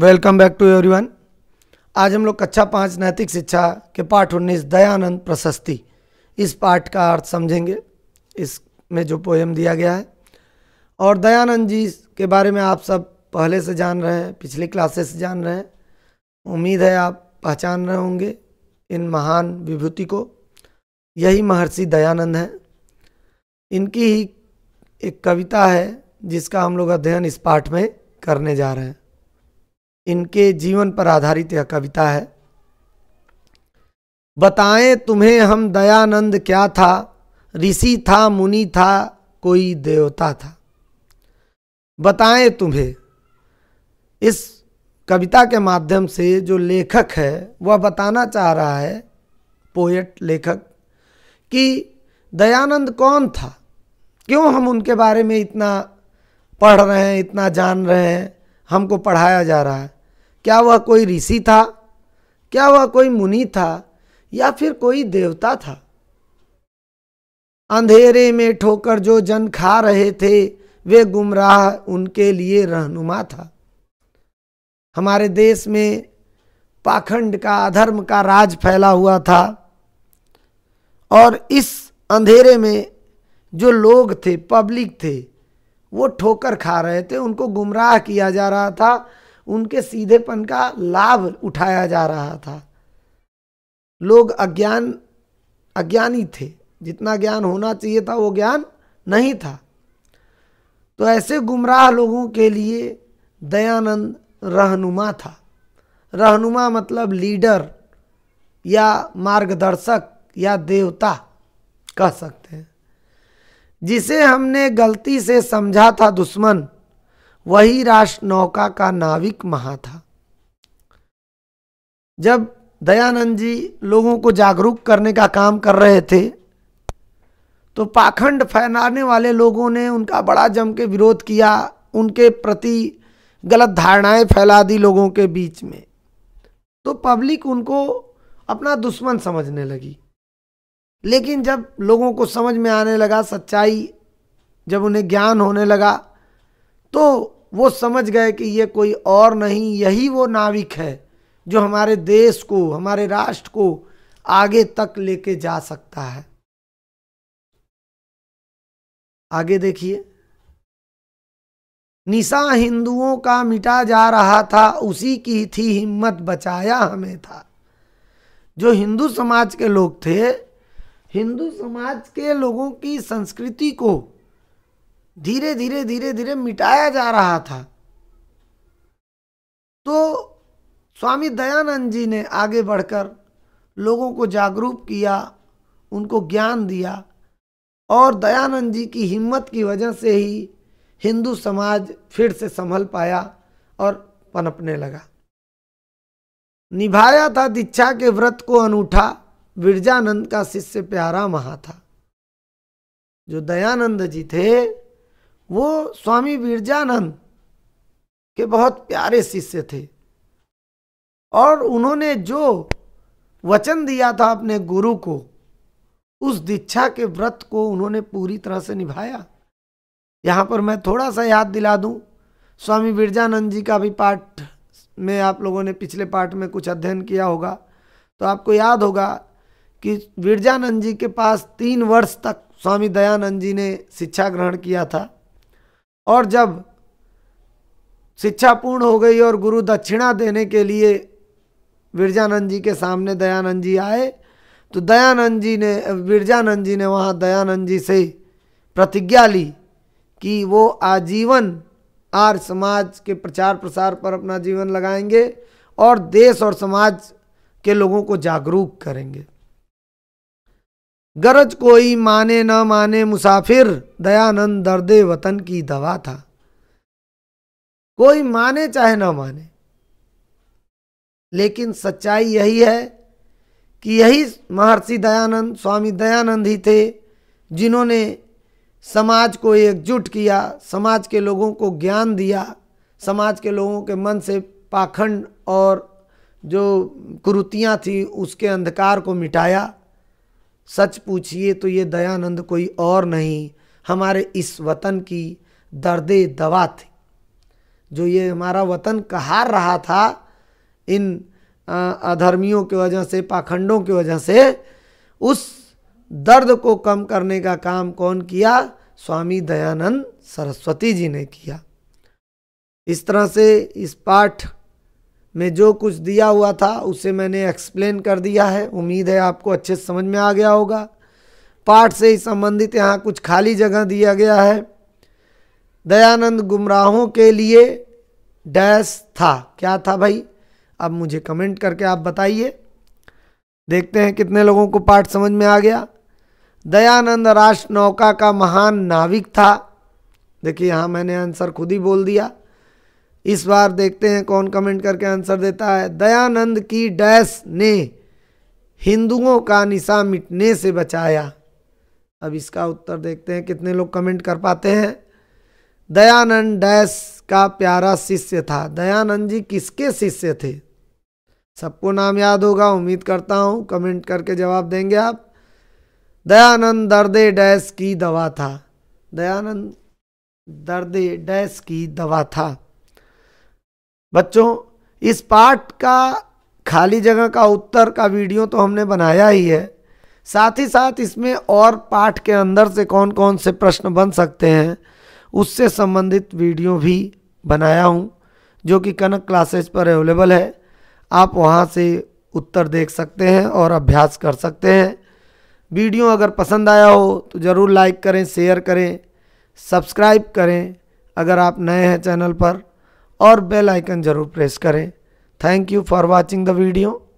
welcome back to everyone आज हम लोग कक्षा पाँच नैतिक शिक्षा के पाठ उन्नीस दयानंद प्रशस्ति इस पाठ का अर्थ समझेंगे इसमें जो पोएम दिया गया है और दयानंद जी के बारे में आप सब पहले से जान रहे हैं पिछली क्लासेस से जान रहे हैं उम्मीद है आप पहचान रहे होंगे इन महान विभूति को यही महर्षि दयानंद हैं इनकी ही एक कविता है जिसका हम लोग अध्ययन इस पाठ में करने जा रहे हैं इनके जीवन पर आधारित यह कविता है बताएं तुम्हें हम दयानंद क्या था ऋषि था मुनि था कोई देवता था बताएं तुम्हें इस कविता के माध्यम से जो लेखक है वह बताना चाह रहा है पोएट लेखक कि दयानंद कौन था क्यों हम उनके बारे में इतना पढ़ रहे हैं इतना जान रहे हैं हमको पढ़ाया जा रहा है क्या वह कोई ऋषि था क्या वह कोई मुनि था या फिर कोई देवता था अंधेरे में ठोकर जो जन खा रहे थे वे गुमराह उनके लिए रहनुमा था हमारे देश में पाखंड का अधर्म का राज फैला हुआ था और इस अंधेरे में जो लोग थे पब्लिक थे वो ठोकर खा रहे थे उनको गुमराह किया जा रहा था उनके सीधेपन का लाभ उठाया जा रहा था लोग अज्ञान अज्ञानी थे जितना ज्ञान होना चाहिए था वो ज्ञान नहीं था तो ऐसे गुमराह लोगों के लिए दयानंद रहनुमा था रहनुमा मतलब लीडर या मार्गदर्शक या देवता कह सकते हैं जिसे हमने गलती से समझा था दुश्मन वही राष्ट्र नौका का नाविक महा था जब दयानंद जी लोगों को जागरूक करने का काम कर रहे थे तो पाखंड फैलाने वाले लोगों ने उनका बड़ा जम के विरोध किया उनके प्रति गलत धारणाएं फैला दी लोगों के बीच में तो पब्लिक उनको अपना दुश्मन समझने लगी लेकिन जब लोगों को समझ में आने लगा सच्चाई जब उन्हें ज्ञान होने लगा तो वो समझ गए कि ये कोई और नहीं यही वो नाविक है जो हमारे देश को हमारे राष्ट्र को आगे तक लेके जा सकता है आगे देखिए निशा हिंदुओं का मिटा जा रहा था उसी की थी हिम्मत बचाया हमें था जो हिंदू समाज के लोग थे हिंदू समाज के लोगों की संस्कृति को धीरे धीरे धीरे धीरे मिटाया जा रहा था तो स्वामी दयानंद जी ने आगे बढ़कर लोगों को जागरूक किया उनको ज्ञान दिया और दयानंद जी की हिम्मत की वजह से ही हिंदू समाज फिर से संभल पाया और पनपने लगा निभाया था दीक्षा के व्रत को अनूठा विरजानंद का शिष्य प्यारा महा था जो दयानंद जी थे वो स्वामी विरजानंद के बहुत प्यारे शिष्य थे और उन्होंने जो वचन दिया था अपने गुरु को उस दीक्षा के व्रत को उन्होंने पूरी तरह से निभाया यहाँ पर मैं थोड़ा सा याद दिला दूँ स्वामी विरजानंद जी का भी पाठ में आप लोगों ने पिछले पाठ में कुछ अध्ययन किया होगा तो आपको याद होगा कि विरजानंद जी के पास तीन वर्ष तक स्वामी दयानंद जी ने शिक्षा ग्रहण किया था और जब शिक्षा पूर्ण हो गई और गुरु दक्षिणा देने के लिए विरजानंद जी के सामने दयानंद जी आए तो दयानंद जी ने विरजानंद जी ने वहाँ दयानंद जी से प्रतिज्ञा ली कि वो आजीवन आर्य समाज के प्रचार प्रसार पर अपना जीवन लगाएंगे और देश और समाज के लोगों को जागरूक करेंगे गरज कोई माने न माने मुसाफिर दयानंद दर्दे वतन की दवा था कोई माने चाहे न माने लेकिन सच्चाई यही है कि यही महर्षि दयानंद स्वामी दयानंद ही थे जिन्होंने समाज को एकजुट किया समाज के लोगों को ज्ञान दिया समाज के लोगों के मन से पाखंड और जो कुरुतियाँ थी उसके अंधकार को मिटाया सच पूछिए तो ये दयानंद कोई और नहीं हमारे इस वतन की दर्द दवा थी जो ये हमारा वतन कहार रहा था इन अधर्मियों की वजह से पाखंडों की वजह से उस दर्द को कम करने का काम कौन किया स्वामी दयानंद सरस्वती जी ने किया इस तरह से इस पाठ में जो कुछ दिया हुआ था उसे मैंने एक्सप्लेन कर दिया है उम्मीद है आपको अच्छे से समझ में आ गया होगा पाठ से ही संबंधित यहाँ कुछ खाली जगह दिया गया है दयानंद गुमराहों के लिए डैश था क्या था भाई अब मुझे कमेंट करके आप बताइए देखते हैं कितने लोगों को पाठ समझ में आ गया दयानंद राष्ट्र नौका का महान नाविक था देखिए यहाँ मैंने आंसर खुद ही बोल दिया इस बार देखते हैं कौन कमेंट करके आंसर देता है दयानंद की डैश ने हिंदुओं का निशा मिटने से बचाया अब इसका उत्तर देखते हैं कितने लोग कमेंट कर पाते हैं दयानंद डैश का प्यारा शिष्य था दयानंद जी किसके शिष्य थे सबको नाम याद होगा उम्मीद करता हूँ कमेंट करके जवाब देंगे आप दयानंद दर्द डैश की दवा था दयानंद दर्द डैश की दवा था बच्चों इस पार्ट का खाली जगह का उत्तर का वीडियो तो हमने बनाया ही है साथ ही साथ इसमें और पाठ के अंदर से कौन कौन से प्रश्न बन सकते हैं उससे संबंधित वीडियो भी बनाया हूँ जो कि कनक क्लासेज पर अवेलेबल है आप वहाँ से उत्तर देख सकते हैं और अभ्यास कर सकते हैं वीडियो अगर पसंद आया हो तो ज़रूर लाइक करें शेयर करें सब्सक्राइब करें अगर आप नए हैं चैनल पर और बेल आइकन ज़रूर प्रेस करें thank you for watching the video